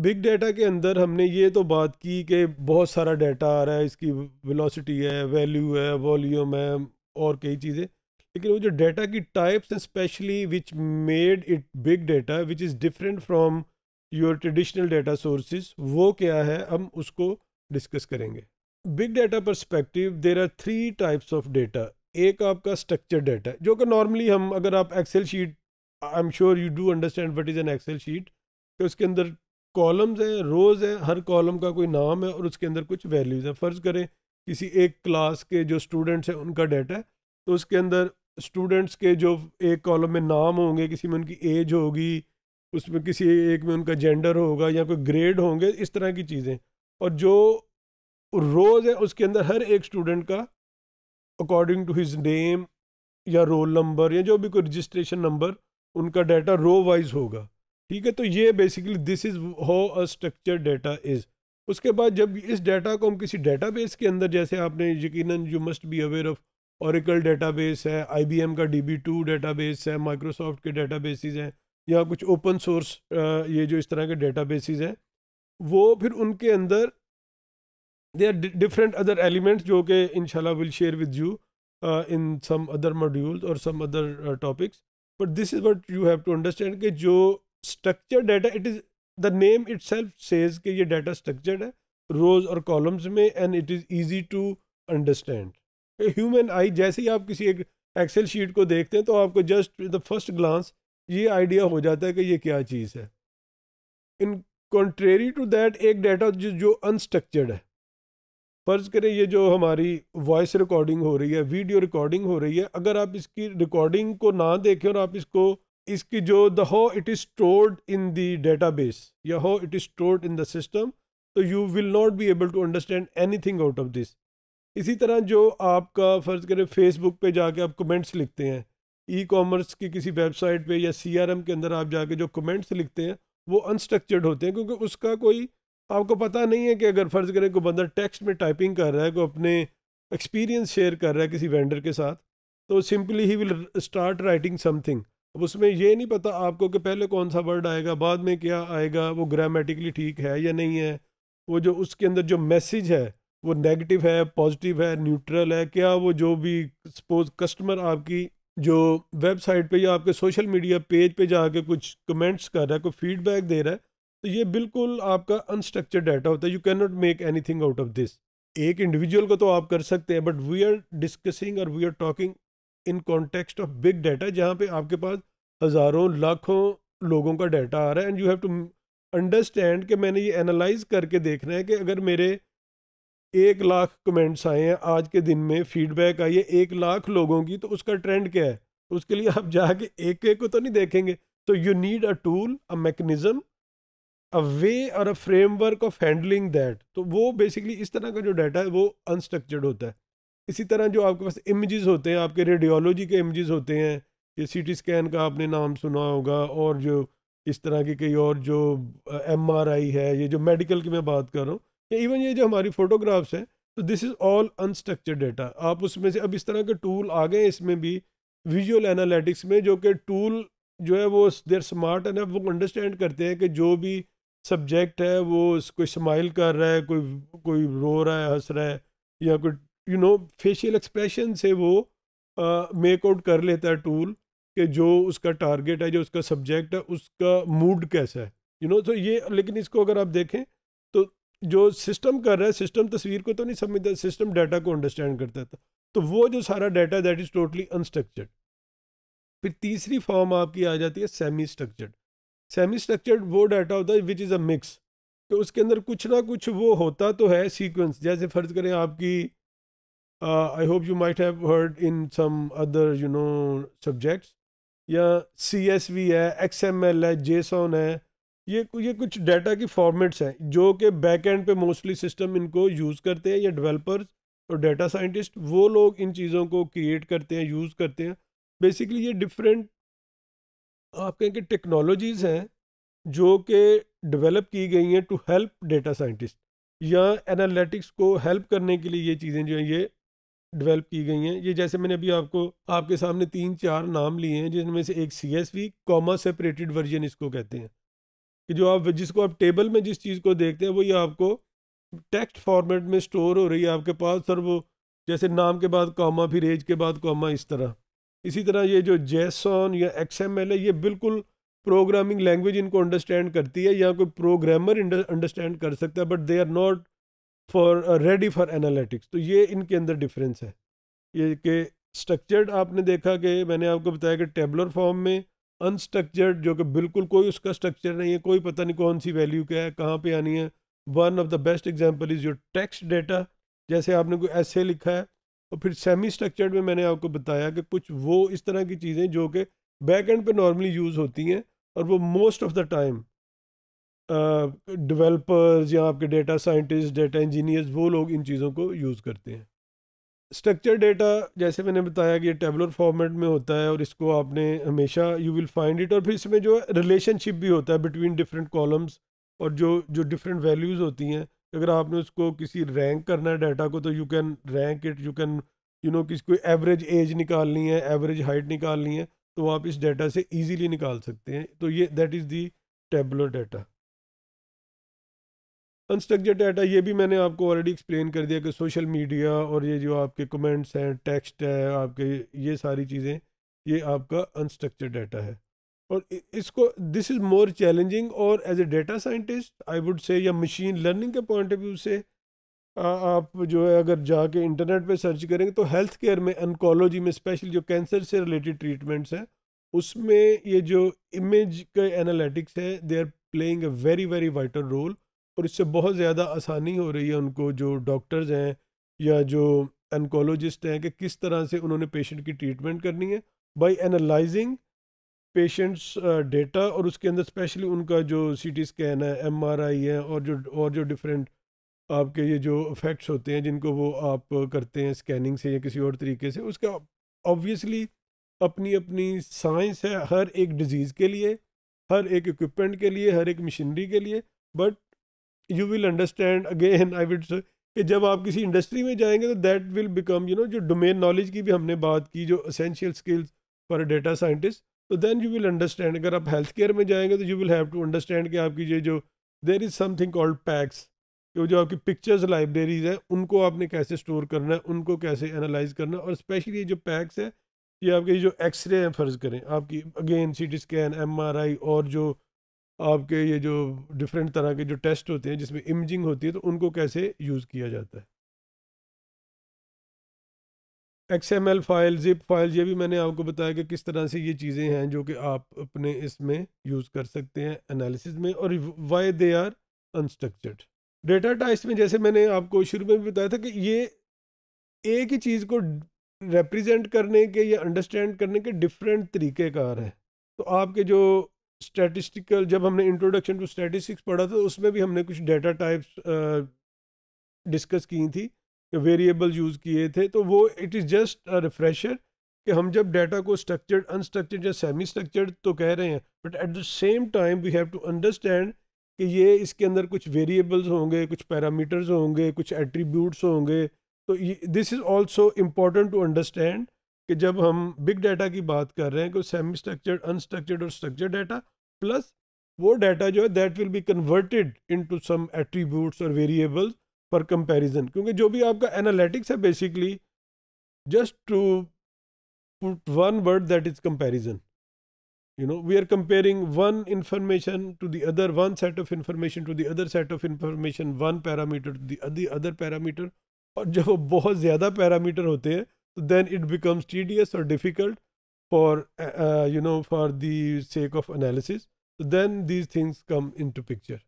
big data के अंदर हमने ये तो बात की कि बहुत सारा डाटा आ रहा है इसकी वेलोसिटी है वैल्यू है वॉल्यूम है और कई चीज़ें लेकिन वो जो डाटा की टाइप्स हैं specially which made it big data which is different from your traditional data sources वो क्या है हम उसको डिस्कस करेंगे big data perspective there are three types of data एक आपका स्ट्रक्चर डाटा जो कि नॉर्मली हम अगर आप Excel sheet I am sure you do understand what is an Excel sheet तो उसके अंदर कॉलम्स हैं रोज़ हैं हर कॉलम का कोई नाम है और उसके अंदर कुछ वैल्यूज़ हैं फ़र्ज़ करें किसी एक क्लास के जो स्टूडेंट्स हैं उनका डाटा है तो उसके अंदर स्टूडेंट्स के जो एक कॉलम में नाम होंगे किसी में उनकी एज होगी उसमें किसी एक में उनका जेंडर होगा या कोई ग्रेड होंगे इस तरह की चीज़ें और जो रोज़ है उसके अंदर हर एक स्टूडेंट का अकॉर्डिंग टू हिज नेम या रोल नंबर या जो भी कोई रजिस्ट्रेशन नंबर उनका डाटा रो वाइज होगा ठीक है तो ये basically this is how a structure data is उसके बाद जब इस डेटा को हम किसी डेटाबेस के अंदर जैसे आपने यकीनन you must be aware of Oracle database है आईबीएम का डीबी टू डेटाबेस है माइक्रोसॉफ्ट के डेटाबेसिस हैं या कुछ ओपन सोर्स ये जो इस तरह के डेटाबेसिस हैं वो फिर उनके अंदर they are different other elements जो कि इंशाल्लाह will share with you in some other modules और some other topics but this is what you have to understand कि जो structure data it is the name itself says के ये data structured है rows और columns में and it is easy to understand human eye जैसे ही आप किसी एक एक्सेल शीट को देखते हैं तो आपको जस्ट द फर्स्ट ग्लांस ये आइडिया हो जाता है कि ये क्या चीज़ है इन कॉन्ट्रेरी टू दैट एक डाटा जो जो अनस्ट्रक्चर्ड है फ़र्ज़ करें ये जो हमारी वॉइस रिकॉर्डिंग हो रही है वीडियो रिकॉर्डिंग हो रही है अगर आप इसकी रिकॉर्डिंग को ना देखें और आप इसको इसकी जो the how it is stored in the database या how it is stored in the system तो you will not be able to understand anything out of this इसी तरह जो आपका फ़र्ज़ करें फेसबुक पे जाके आप कमेंट्स लिखते हैं ई कॉमर्स की किसी वेबसाइट पे या सीआरएम के अंदर आप जाके जो कमेंट्स लिखते हैं वो अनस्ट्रक्चर्ड होते हैं क्योंकि उसका कोई आपको पता नहीं है कि अगर फ़र्ज़ करें कोई बंदा टेक्स्ट में टाइपिंग कर रहा है कोई अपने एक्सपीरियंस शेयर कर रहा है किसी वेंडर के साथ तो simply he will start writing something अब उसमें ये नहीं पता आपको कि पहले कौन सा वर्ड आएगा बाद में क्या आएगा वो ग्रामेटिकली ठीक है या नहीं है वो जो उसके अंदर जो मैसेज है वो नेगेटिव है पॉजिटिव है न्यूट्रल है क्या वो जो भी सपोज कस्टमर आपकी जो वेबसाइट पे या आपके सोशल मीडिया पेज पे जाके कुछ कमेंट्स कर रहा है कोई फीडबैक दे रहा है तो ये बिल्कुल आपका अनस्ट्रक्चर डाटा होता है you can not make anything out of this एक इंडिविजुअल को तो आप कर सकते हैं बट वी आर डिस्कसिंग और we are talking in context of big data जहाँ पे आपके पास हज़ारों लाखों लोगों का डाटा आ रहा है and you have to understand कि मैंने ये एनालाइज करके देखना है कि अगर मेरे एक लाख कमेंट्स आए हैं आज के दिन में फीडबैक आई है एक लाख लोगों की तो उसका ट्रेंड क्या है तो उसके लिए आप जाके एक एक को तो नहीं देखेंगे तो you need a tool a mechanism a way और a framework of handling that तो वो बेसिकली इस तरह का जो डाटा है वो अनस्ट्रक्चर्ड होता है इसी तरह जो आपके पास इमेजेस होते हैं आपके रेडियोलॉजी के इमेजेस होते हैं ये सीटी स्कैन का आपने नाम सुना होगा और जो इस तरह की कई और जो एमआरआई है ये जो मेडिकल की मैं बात कर रहा हूँ या इवन ये जो हमारी फ़ोटोग्राफ्स हैं तो this is all unstructured data आप उसमें से अब इस तरह के टूल आ गए इसमें भी विजुअल एनालिटिक्स में जो कि टूल जो है वो देर स्मार्ट एंड वो अंडरस्टैंड करते हैं कि जो भी सब्जेक्ट है वो कोई स्माइल कर रहा है कोई कोई रो रहा है हंस रहा है या कोई यू नो फेशियल एक्सप्रेशन से वो मेक आउट कर लेता है टूल कि जो उसका टारगेट है जो उसका सब्जेक्ट है उसका मूड कैसा है यू नो तो ये लेकिन इसको अगर आप देखें तो जो सिस्टम कर रहा है सिस्टम तस्वीर को तो नहीं समझता सिस्टम डाटा को अंडरस्टैंड करता था तो वो जो सारा data that is totally unstructured फिर तीसरी फॉर्म आपकी आ जाती है सेमी स्ट्रक्चर्ड सेमी स्ट्रक्चर्ड वो डाटा होता है विच इज़ अ मिक्स तो उसके अंदर कुछ ना कुछ वो होता तो है सीक्वेंस जैसे फ़र्ज़ करें आपकी uh, I hope you might have heard in some other you know subjects या सी एस वी है एक्स एम एल है जेसॉन है ये ये कुछ डाटा की फॉर्मेट्स हैं जो कि बैक एंड पे मोस्टली सिस्टम इनको यूज़ करते हैं या डेवलपर्स और डाटा साइंटिस्ट वो लोग इन चीज़ों को क्रिएट करते हैं यूज़ करते हैं बेसिकली ये डिफरेंट आप कहें कि टेक्नोलॉजीज़ हैं जो कि डेवलप की गई हैं टू हेल्प डेटा साइंटिस्ट या एनालिटिक्स को हेल्प करने के लिए ये चीज़ें जो हैं ये डेवलप की गई हैं ये जैसे मैंने अभी आपको आपके सामने तीन चार नाम लिए हैं जिनमें से एक C S V comma separated version इसको कहते हैं कि जो आप जिसको आप टेबल में जिस चीज़ को देखते हैं वही आपको टेक्स्ट फॉर्मेट में स्टोर हो रही है आपके पास और वो जैसे नाम के बाद कॉमा फिर एज के बाद कॉमा इस तरह इसी तरह ये जो जेसॉन या एक्स एम एल है ये बिल्कुल प्रोग्रामिंग लैंग्वेज इनको अंडरस्टैंड करती है या कोई प्रोग्रामर अंडरस्टैंड कर सकता है but they are not for ready for analytics तो ये इनके अंदर डिफरेंस है ये कि स्ट्रक्चर्ड आपने देखा कि मैंने आपको बताया कि टेबलर फॉर्म में अनस्ट्रक्चर्ड जो कि बिल्कुल कोई उसका स्ट्रक्चर नहीं है कोई पता नहीं कौन सी वैल्यू क्या है कहाँ पे आनी है one of the best example is your text data जैसे आपने कोई ऐसे लिखा है और फिर सेमी स्ट्रक्चर्ड में मैंने आपको बताया कि कुछ वो इस तरह की चीज़ें जो कि बैक एंड पे नॉर्मली यूज़ होती हैं और वो most of the time developers या आपके डेटा साइंटिस्ट डेटा इंजीनियर्स वो लोग इन चीज़ों को यूज़ करते हैं स्ट्रक्चर डेटा जैसे मैंने बताया कि टेबलर फॉर्मेट में होता है और इसको आपने हमेशा यू विल फाइंड इट और फिर इसमें जो है रिलेशनशिप भी होता है बिटवीन डिफरेंट कॉलम्स और जो जो डिफरेंट वैल्यूज़ होती हैं अगर आपने उसको किसी रैंक करना है डाटा को तो you can rank it you can you know किसी कोई एवरेज एज निकालनी है एवरेज हाइट निकालनी है तो आप इस डाटा से ईजीली निकाल सकते हैं तो ये that is the tabular data unstructure data ये भी मैंने आपको ऑलरेडी एक्सप्लेन कर दिया कि सोशल मीडिया और ये जो आपके कमेंट्स हैं टेक्स्ट है आपके ये सारी चीज़ें ये आपका अनस्ट्रक्चर डाटा है और इसको दिस इज़ मोर चैलेंजिंग और as a data scientist I would say या मशीन लर्निंग के पॉइंट ऑफ व्यू से आ, आप जो है अगर जाके इंटरनेट पे सर्च करेंगे तो हेल्थ केयर में अनकोलॉजी में स्पेशल जो कैंसर से रिलेटेड ट्रीटमेंट्स हैं उसमें ये जो इमेज का एनालिटिक्स है they are playing a very very vital role और इससे बहुत ज़्यादा आसानी हो रही है उनको जो डॉक्टर्स हैं या जो एनकोलॉजिस्ट हैं कि किस तरह से उन्होंने पेशेंट की ट्रीटमेंट करनी है बाई एनालाइजिंग पेशेंट्स डेटा और उसके अंदर स्पेशली उनका जो सीटी स्कैन है एमआरआई है और जो और जो डिफरेंट आपके ये जो इफ़ेक्ट्स होते हैं जिनको वो आप करते हैं स्कैनिंग से या किसी और तरीके से उसका ऑब्वियसली अपनी अपनी साइंस है हर एक डिज़ीज़ के लिए हर एक इक्विपमेंट के लिए हर एक मशीनरी के लिए but you will understand again I would कि जब आप किसी इंडस्ट्री में जाएंगे तो that will become you know जो डोमेन नॉलेज की भी हमने बात की जो essential skills for a data scientist तो देन यू विल अंडरस्टैंड अगर आप हेल्थ केयर में जाएंगे तो you will have to understand कि आपकी ये जो there is something called PACS जो जो आपकी पिक्चर्स लाइब्रेरीज हैं उनको आपने कैसे स्टोर करना है उनको कैसे एनालाइज करना है और स्पेशली ये जो पैक्स है ये आपके जो एक्सरे हैं फ़र्ज़ करें आपकी again C T scan M R I और जो आपके ये जो डिफरेंट तरह के जो टेस्ट होते हैं जिसमें इमेजिंग होती है तो उनको कैसे यूज़ किया जाता है X M L file zip file ये भी मैंने आपको बताया कि किस तरह से ये चीज़ें हैं जो कि आप अपने इसमें यूज़ कर सकते हैं एनालिसिस में और why they are unstructured data types में जैसे मैंने आपको शुरू में भी बताया था कि ये एक ही चीज़ को रिप्रेजेंट करने के या अंडरस्टैंड करने के डिफरेंट तरीक़ेकार हैं तो आपके जो स्टैटिस्टिकल जब हमने इंट्रोडक्शन टू स्टैटिस्टिक्स पढ़ा था उसमें भी हमने कुछ डाटा टाइप्स डिस्कस की थी वेरिएबल यूज़ किए थे तो वो it is just a refresher कि हम जब डाटा को स्ट्रक्चर्ड अनस्ट्रक्चर्ड या सेमी स्ट्रक्चर्ड तो कह रहे हैं but at the same time we have to understand कि ये इसके अंदर कुछ वेरिएबल्स होंगे कुछ पैरामीटर्स होंगे कुछ एट्रीब्यूट्स होंगे तो this is also important to understand कि जब हम बिग डाटा की बात कर रहे हैं तो सेमी स्ट्रक्चर्ड अनस्ट्रक्चर्ड और स्ट्रक्चर्ड डाटा प्लस वो डाटा जो है that will be converted into some attributes और वेरिएबल्स फॉर कंपेरिजन क्योंकि जो भी आपका एनालिटिक्स है basically just to put one word that is comparison you know we are comparing one information to the other one set of information to the other set of information one parameter to the other parameter और जब वो बहुत ज़्यादा parameter होते हैं then it becomes tedious or difficult for uh, uh, you know for the sake of analysis then these things come into picture